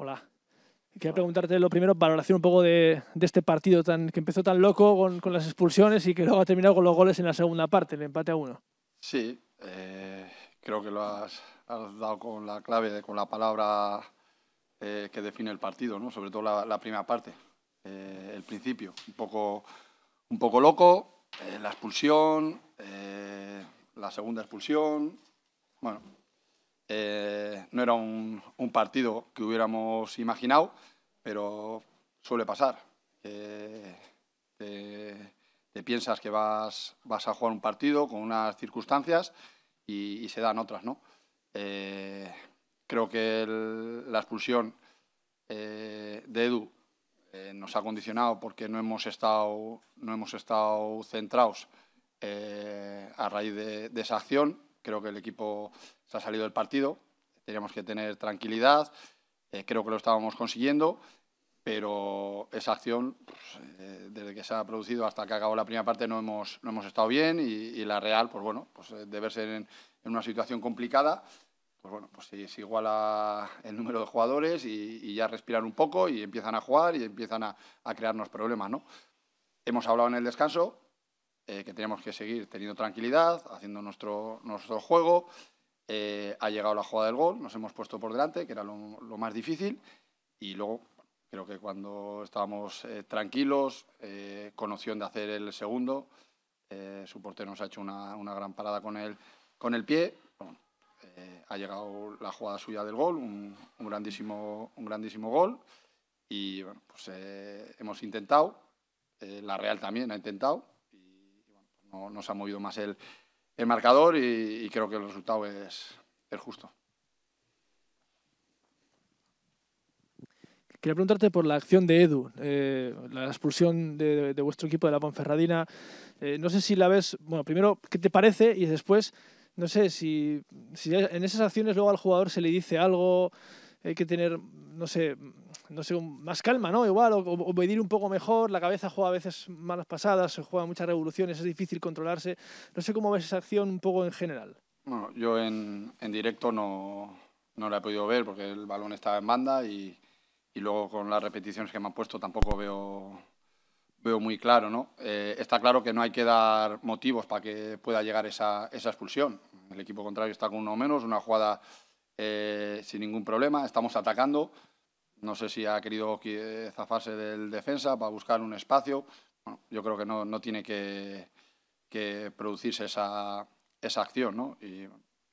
Hola. Quería preguntarte lo primero, valoración un poco de, este partido tan, que empezó tan loco con, las expulsiones y que luego ha terminado con los goles en la segunda parte, el empate a uno. Sí, eh, creo que lo has, dado con la clave, con la palabra eh, que define el partido, ¿no? sobre todo la, primera parte, eh, el principio, un poco, un poco loco, la expulsión, la segunda expulsión, bueno, eh, no era un, partido que hubiéramos imaginado, pero suele pasar. te, piensas que vas, a jugar un partido con unas circunstancias y, se dan otras, ¿no? Eh, creo que la expulsión eh, de Edu nos ha condicionado porque no hemos estado, no hemos estado centrados a raíz de esa acción creo que el equipo se ha salido del partido, teníamos que tener tranquilidad, eh, creo que lo estábamos consiguiendo, pero esa acción, pues, eh, desde que se ha producido hasta que acabó la primera parte, no hemos, no hemos estado bien y, la Real, pues bueno, pues eh, de verse en, una situación complicada, pues bueno, pues es igual a el número de jugadores y, y, ya respiran un poco y empiezan a jugar y empiezan a, a crearnos problemas, ¿no? Hemos hablado en el descanso, eh, que teníamos que seguir teniendo tranquilidad, haciendo nuestro, nuestro juego. Eh, ha llegado la jugada del gol, nos hemos puesto por delante, que era lo, más difícil, y luego creo que cuando estábamos eh, tranquilos, con de hacer el segundo, su portero nos ha hecho una, una, gran parada con el, con el pie. ha llegado la jugada suya del gol, un, grandísimo, un grandísimo gol, y bueno, pues hemos intentado, la Real también ha intentado, no, nos ha movido más el, el marcador y, creo que el resultado es, el justo. Quería preguntarte por la acción de Edu, eh, la expulsión de, vuestro equipo de la Ponferradina. Eh, no sé si la ves, bueno, primero, ¿qué te parece? Y después, no sé, si en esas acciones luego al jugador se le dice algo, hay que tener, no sé, no sé, más calma, ¿no? Igual, o, un poco mejor, la cabeza juega a veces malas pasadas, se juega muchas revoluciones, es difícil controlarse. No sé cómo ves esa acción un poco en general. Bueno, yo en, en directo no, no la he podido ver porque el balón estaba en banda y, y luego con las repeticiones que me han puesto tampoco veo, veo muy claro, ¿no? Eh, está claro que no hay que dar motivos para que pueda llegar esa, esa expulsión. El equipo contrario está con uno menos, una jugada eh, sin ningún problema, estamos atacando. No sé si ha querido eh, zafarse del defensa para buscar un espacio. yo creo que no, tiene que, que producirse esa, esa acción. ¿no? Y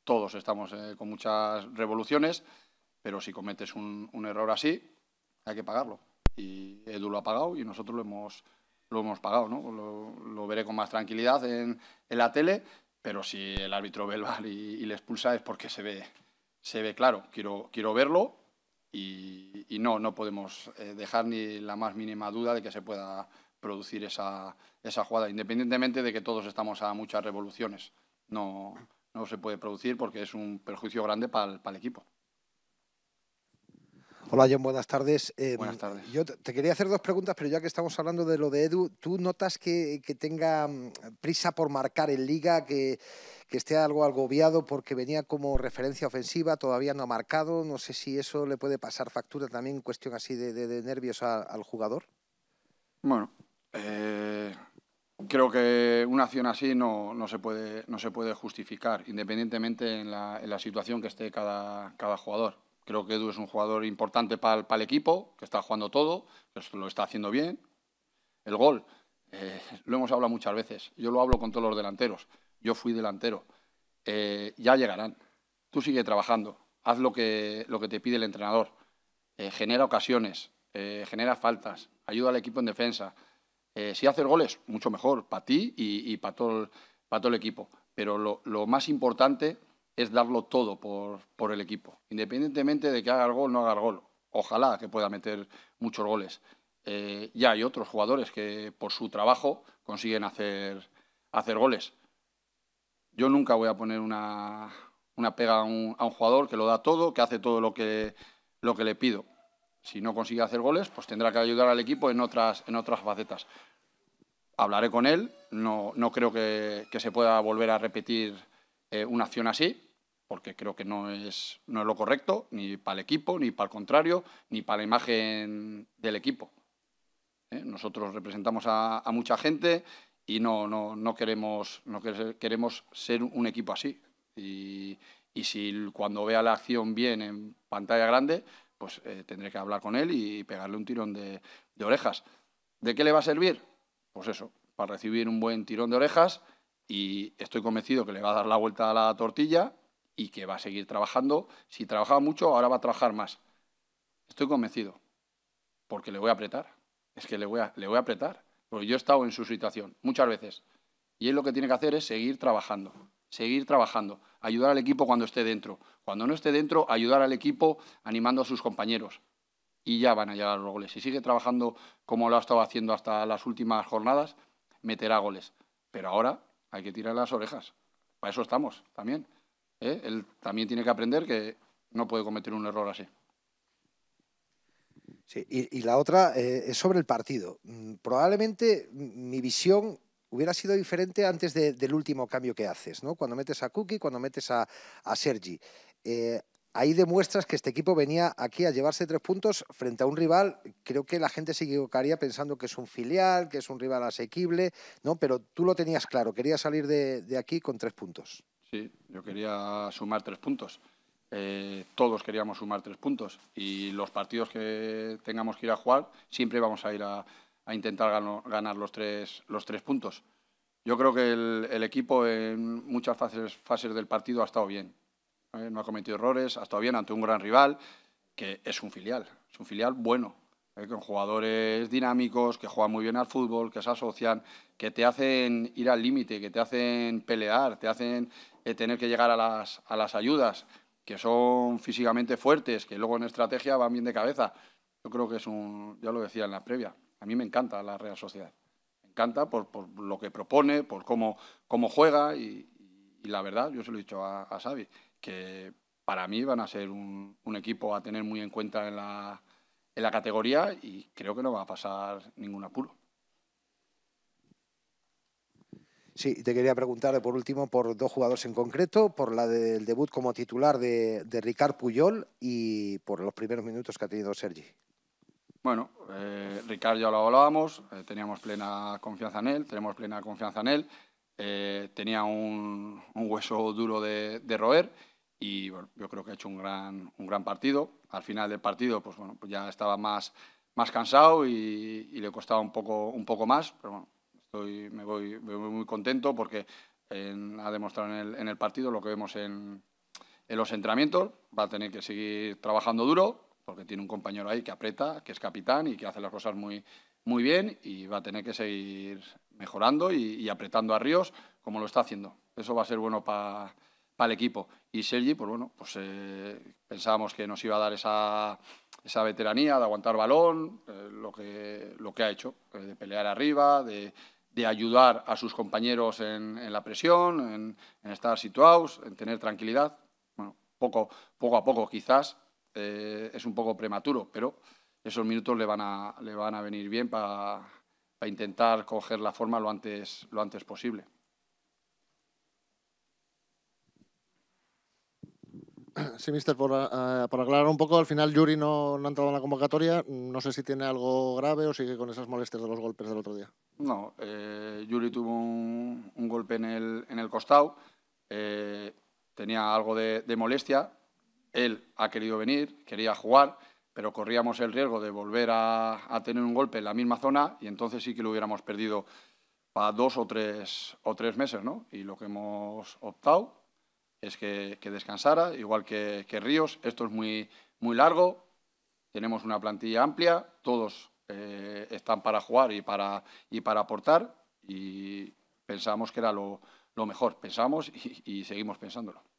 todos estamos eh, con muchas revoluciones, pero si cometes un, error así, hay que pagarlo. Y Edu lo ha pagado y nosotros lo hemos, lo hemos pagado. Lo, veré con más tranquilidad en, la tele, pero si el árbitro ve y, y le expulsa es porque se ve, se ve claro. Quiero, quiero verlo y y, no, no podemos eh, dejar ni la más mínima duda de que se pueda producir esa, esa jugada, independientemente de que todos estamos a muchas revoluciones. No, no se puede producir porque es un perjuicio grande para el equipo. Hola buenas tardes. Em, buenas tardes. Yo te quería hacer dos preguntas, pero ya que estamos hablando de lo de Edu, ¿tú notas que, tenga mm, prisa por marcar en liga, que, esté algo agobiado porque venía como referencia ofensiva, todavía no ha marcado? No sé si eso le puede pasar factura también, cuestión así de, nervios al jugador. Bueno, eh, creo que una acción así no, se, puede, justificar, independientemente en la, situación que esté cada jugador Creo que Edu es un jugador importante para el, equipo, que está jugando todo, lo está haciendo bien. El gol, eh, lo hemos hablado muchas veces. Yo lo hablo con todos los delanteros. Yo fui delantero. Eh, ya llegarán. Tú sigue trabajando. Haz lo que, lo que te pide el entrenador. Eh, genera ocasiones, genera faltas, ayuda al equipo en defensa. si haces goles, mucho mejor para ti y, para todo, para todo, el equipo. Pero lo, lo más importante es darlo todo por, el equipo, independientemente de que haga el gol o no haga el gol. Ojalá que pueda meter muchos goles. Eh, ya hay otros jugadores que por su trabajo consiguen hacer, hacer goles. Yo nunca voy a poner una, pega a un, jugador que lo da todo, que hace todo lo que, lo que le pido. Si no consigue hacer goles, pues tendrá que ayudar al equipo en otras, en otras facetas. Hablaré con él, no, no creo que, que se pueda volver a repetir eh, una acción así, porque creo que no es, no es lo correcto, ni para el equipo, ni para el contrario, ni para la imagen del equipo. ¿eh? Nosotros representamos a, mucha gente y no, no, no, queremos, no queremos ser un equipo así. Y, si cuando vea la acción bien en pantalla grande, pues eh, tendré que hablar con él y pegarle un tirón de, de orejas. ¿De qué le va a servir? Pues eso, para recibir un buen tirón de orejas y estoy convencido que le va a dar la vuelta a la tortilla y que va a seguir trabajando. Si trabajaba mucho, ahora va a trabajar más. Estoy convencido, porque le voy a apretar. Es que le voy a, le voy a apretar, porque yo he estado en su situación muchas veces. Y él lo que tiene que hacer es seguir trabajando, seguir trabajando, ayudar al equipo cuando esté dentro. Cuando no esté dentro, ayudar al equipo animando a sus compañeros. Y ya van a llegar los goles. Si sigue trabajando como lo ha estado haciendo hasta las últimas jornadas, meterá goles. Pero ahora hay que tirar las orejas. Para eso estamos también. ¿eh? Él también tiene que aprender que no puede cometer un error así. Sí, y, la otra eh, es sobre el partido. Mm, probablemente mi visión hubiera sido diferente antes del último cambio que haces, ¿no? Cuando metes a Cookie, cuando metes a, Sergi. Eh, ahí demuestras que este equipo venía aquí a llevarse tres puntos frente a un rival. Creo que la gente se equivocaría pensando que es un filial, que es un rival asequible, ¿no? Pero tú lo tenías claro, Quería salir de, aquí con tres puntos. Sí, yo quería sumar tres puntos. Eh, todos queríamos sumar tres puntos y los partidos que tengamos que ir a jugar siempre vamos a ir a, intentar ganar los tres, los tres puntos. Yo creo que el, equipo en muchas fases del partido ha estado bien no ha cometido errores, ha estado bien ante un gran rival, que es un filial, es un filial bueno, ¿eh? con jugadores dinámicos, que juegan muy bien al fútbol, que se asocian, que te hacen ir al límite, que te hacen pelear, te hacen eh, tener que llegar a las, ayudas, que son físicamente fuertes, que luego en estrategia van bien de cabeza. Yo creo que es un, ya lo decía en la previa, a mí me encanta la Real Sociedad. Me encanta por, lo que propone, por cómo, cómo juega y, la verdad, yo se lo he dicho a, a Xavi, que para mí van a ser un, un equipo a tener muy en cuenta en la, en la categoría y creo que no va a pasar ningún apuro. Sí, te quería preguntar por último por dos jugadores en concreto, por la del debut como titular de, de Ricard Puyol y por los primeros minutos que ha tenido Sergi. Bueno, eh, Ricard ya lo hablábamos, eh, teníamos plena confianza en él, tenemos plena confianza en él, eh, tenía un, un, hueso duro de, de roer y yo creo que ha hecho un gran, un gran partido. Al final del partido, pues bueno, pues ya estaba más, más cansado y, le costaba un poco, un poco más, pero bueno, estoy, me, voy, muy contento porque ha demostrado en el, en el, partido lo que vemos en, en, los entrenamientos. Va a tener que seguir trabajando duro porque tiene un compañero ahí que aprieta, que es capitán y que hace las cosas muy, muy bien y va a tener que seguir mejorando y apretando a Ríos como lo está haciendo. Eso va a ser bueno para para el equipo. Y Sergi, pues bueno, pues eh, pensábamos que nos iba a dar esa, esa veteranía de aguantar balón, eh, lo, que, lo que ha hecho, eh, de pelear arriba, de, ayudar a sus compañeros en, la presión, en, estar situados, en tener tranquilidad. Bueno, poco, poco a poco quizás es un poco prematuro, pero esos minutos le van a, le van a venir bien para, intentar coger la forma lo antes, lo antes posible. Sí, mister, ah, ah, por, aclarar un poco, al final Yuri no, ha entrado en la convocatoria. No sé si tiene algo grave o sigue con esas molestias de los golpes del otro día. No, eh, Yuri tuvo un, un, golpe en el, en el costado. Eh, tenía algo de, de, molestia. Él ha querido venir, quería jugar, pero corríamos el riesgo de volver a, a tener un golpe en la misma zona y entonces sí que lo hubiéramos perdido para dos o tres, o tres meses, ¿no? Y lo que hemos optado es que, descansara, igual que, que, Ríos. Esto es muy, muy largo, tenemos una plantilla amplia, todos eh, están para jugar y para, y para aportar y pensamos que era lo, mejor, pensamos y seguimos pensándolo.